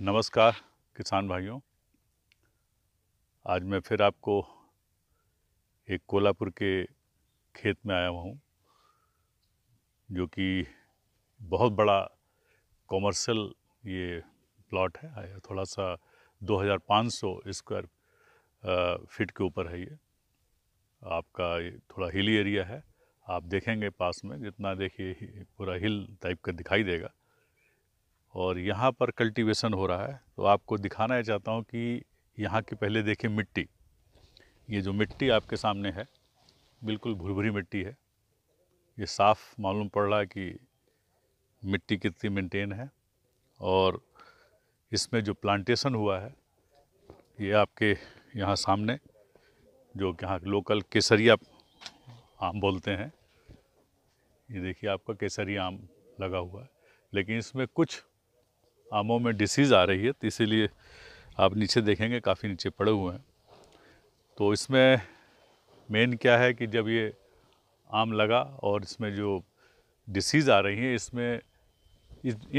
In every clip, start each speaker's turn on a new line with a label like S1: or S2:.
S1: नमस्कार किसान भाइयों आज मैं फिर आपको एक कोल्हापुर के खेत में आया हुआ हूँ जो कि बहुत बड़ा कॉमर्शियल ये प्लॉट है थोड़ा सा 2500 स्क्वायर फीट के ऊपर है ये आपका ये थोड़ा हिली एरिया है आप देखेंगे पास में जितना देखिए पूरा हिल टाइप का दिखाई देगा और यहाँ पर कल्टीवेशन हो रहा है तो आपको दिखाना चाहता हूँ कि यहाँ की पहले देखिए मिट्टी ये जो मिट्टी आपके सामने है बिल्कुल भुरभुरी मिट्टी है ये साफ मालूम पड़ रहा है कि मिट्टी कितनी मेंटेन है और इसमें जो प्लांटेशन हुआ है ये आपके यहाँ सामने जो यहाँ लोकल केसरिया आम बोलते हैं ये देखिए आपका केसरिया आम लगा हुआ है लेकिन इसमें कुछ आमों में डिसीज़ आ रही है तो इसीलिए आप नीचे देखेंगे काफ़ी नीचे पड़े हुए हैं तो इसमें मेन क्या है कि जब ये आम लगा और इसमें जो डिसीज़ आ रही है इसमें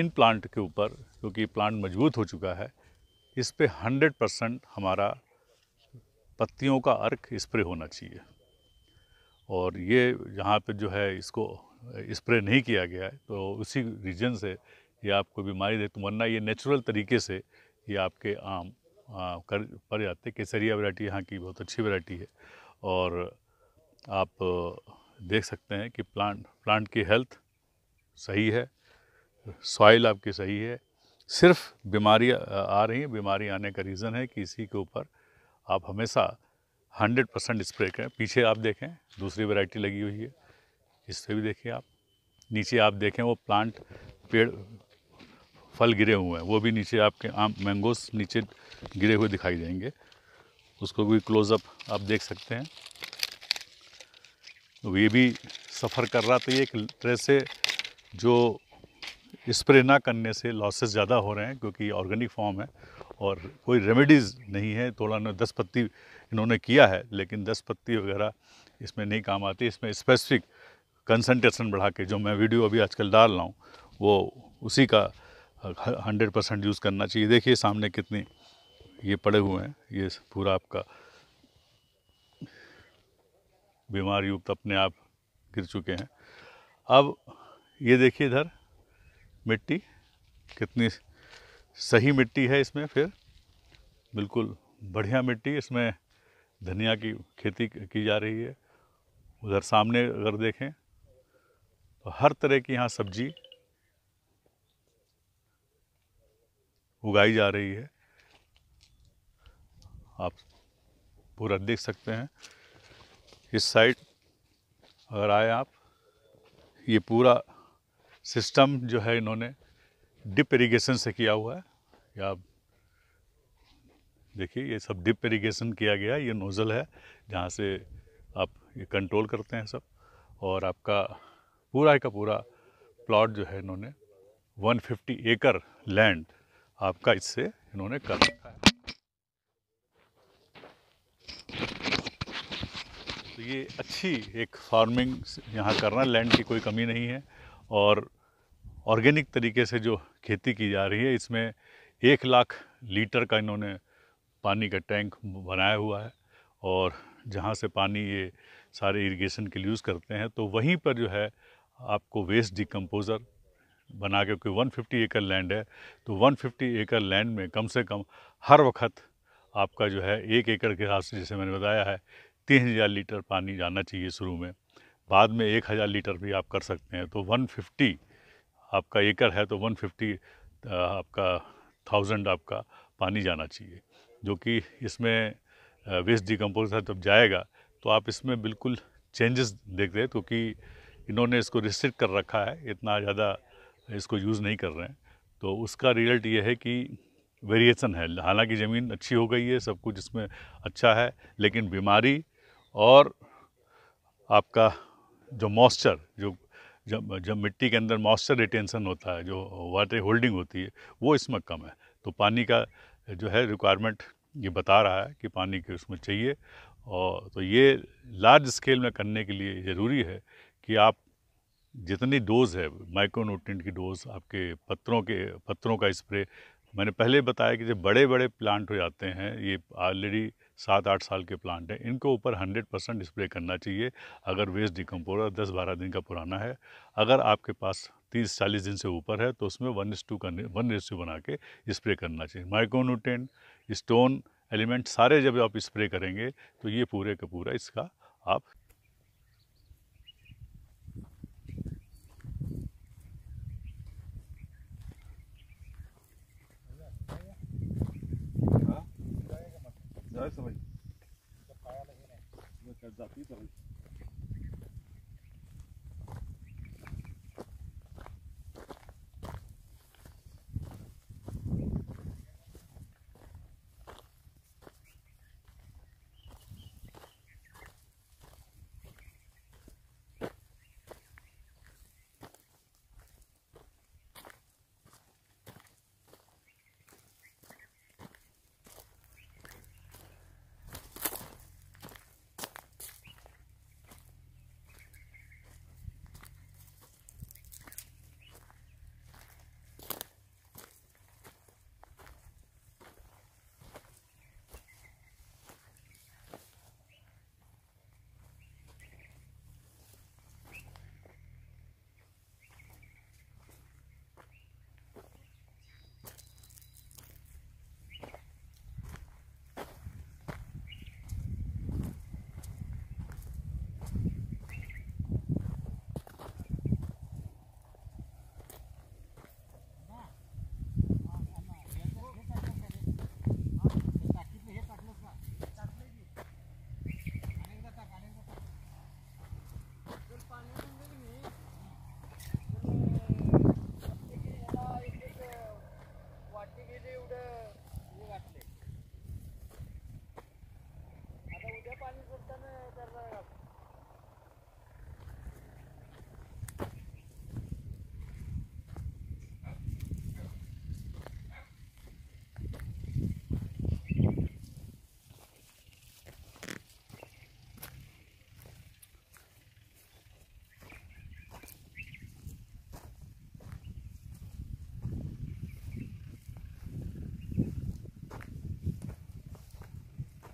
S1: इन प्लांट के ऊपर क्योंकि प्लांट मजबूत हो चुका है इस पर हंड्रेड परसेंट हमारा पत्तियों का अर्क स्प्रे होना चाहिए और ये जहाँ पे जो है इसको स्प्रे नहीं किया गया है तो उसी रीजन से या आपको बीमारी दे तो वरना ये नेचुरल तरीके से ये आपके आम आ, कर पड़ जाते केसरिया वैरायटी यहाँ की बहुत अच्छी वैरायटी है और आप देख सकते हैं कि प्लांट प्लांट की हेल्थ सही है सॉइल आपकी सही है सिर्फ बीमारी आ रही है बीमारी आने का रीज़न है कि इसी के ऊपर आप हमेशा 100 परसेंट स्प्रे करें पीछे आप देखें दूसरी वैरायटी लगी हुई है इस पर भी देखिए आप नीचे आप देखें वो प्लांट पेड़ फल गिरे हुए हैं वो भी नीचे आपके आम मैंगोस नीचे गिरे हुए दिखाई देंगे उसको भी क्लोज़अप आप देख सकते हैं तो ये भी सफ़र कर रहा तो ये एक तरह से जो स्प्रे ना करने से लॉसेस ज़्यादा हो रहे हैं क्योंकि ऑर्गेनिक फॉर्म है और कोई रेमेडीज़ नहीं है थोड़ा ना दस पत्ती इन्होंने किया है लेकिन दस पत्ती वगैरह इसमें नहीं काम आती इसमें स्पेसिफिक कंसनट्रेशन बढ़ा के जो मैं वीडियो अभी आजकल डाल रहा हूँ वो उसी का हंड्रेड परसेंट यूज़ करना चाहिए देखिए सामने कितनी ये पड़े हुए हैं ये पूरा आपका बीमार युक्त अपने आप गिर चुके हैं अब ये देखिए इधर मिट्टी कितनी सही मिट्टी है इसमें फिर बिल्कुल बढ़िया मिट्टी इसमें धनिया की खेती की जा रही है उधर सामने अगर देखें तो हर तरह की यहाँ सब्जी उगाई जा रही है आप पूरा देख सकते हैं इस साइड अगर आए आप ये पूरा सिस्टम जो है इन्होंने डिप इरीगेशन से किया हुआ है या देखिए ये सब डिप इरीगेशन किया गया ये नोज़ल है जहाँ से आप ये कंट्रोल करते हैं सब और आपका पूरा का पूरा प्लॉट जो है इन्होंने 150 एकड़ लैंड आपका इससे इन्होंने कर रखा है तो ये अच्छी एक फार्मिंग यहाँ करना लैंड की कोई कमी नहीं है और ऑर्गेनिक तरीके से जो खेती की जा रही है इसमें एक लाख लीटर का इन्होंने पानी का टैंक बनाया हुआ है और जहाँ से पानी ये सारे इरिगेशन के लिए यूज़ करते हैं तो वहीं पर जो है आपको वेस्ट डिकम्पोज़र बना के क्योंकि 150 एकड़ लैंड है तो 150 एकड़ लैंड में कम से कम हर वक्त आपका जो है एक एकड़ के हिसाब से जैसे मैंने बताया है तीन हज़ार लीटर पानी जाना चाहिए शुरू में बाद में एक हज़ार लीटर भी आप कर सकते हैं तो 150 आपका एकड़ है तो 150 आपका थाउजेंड आपका पानी जाना चाहिए जो कि इसमें वेस्ट डिकम्पोज है जब जाएगा तो आप इसमें बिल्कुल चेंजेस देख रहे क्योंकि इन्होंने इसको रिस्ट्रिक्ट कर रखा है इतना ज़्यादा इसको यूज़ नहीं कर रहे हैं तो उसका रिजल्ट ये है कि वेरिएशन है हालांकि ज़मीन अच्छी हो गई है सब कुछ इसमें अच्छा है लेकिन बीमारी और आपका जो मॉइस्चर जो जब जब मिट्टी के अंदर मॉइस्चर रिटेंशन होता है जो वाटर होल्डिंग होती है वो इसमें कम है तो पानी का जो है रिक्वायरमेंट ये बता रहा है कि पानी के उसमें चाहिए और तो ये लार्ज स्केल में करने के लिए ज़रूरी है कि आप जितनी डोज़ है माइक्रोन्यूट्रिएंट की डोज़ आपके पत्रों के पत्रों का स्प्रे मैंने पहले बताया कि जब बड़े बड़े प्लांट हो जाते हैं ये ऑलरेडी सात आठ साल के प्लांट हैं इनके ऊपर हंड्रेड परसेंट स्प्रे करना चाहिए अगर वेस्ट डिकम्पोजर दस बारह दिन का पुराना है अगर आपके पास तीस चालीस दिन से ऊपर है तो उसमें वन इस टू करने वन टू बना के स्प्रे करना चाहिए माइक्रोन्यूटेंट स्टोन एलिमेंट सारे जब आप स्प्रे करेंगे तो ये पूरे का पूरा इसका आप Sachen.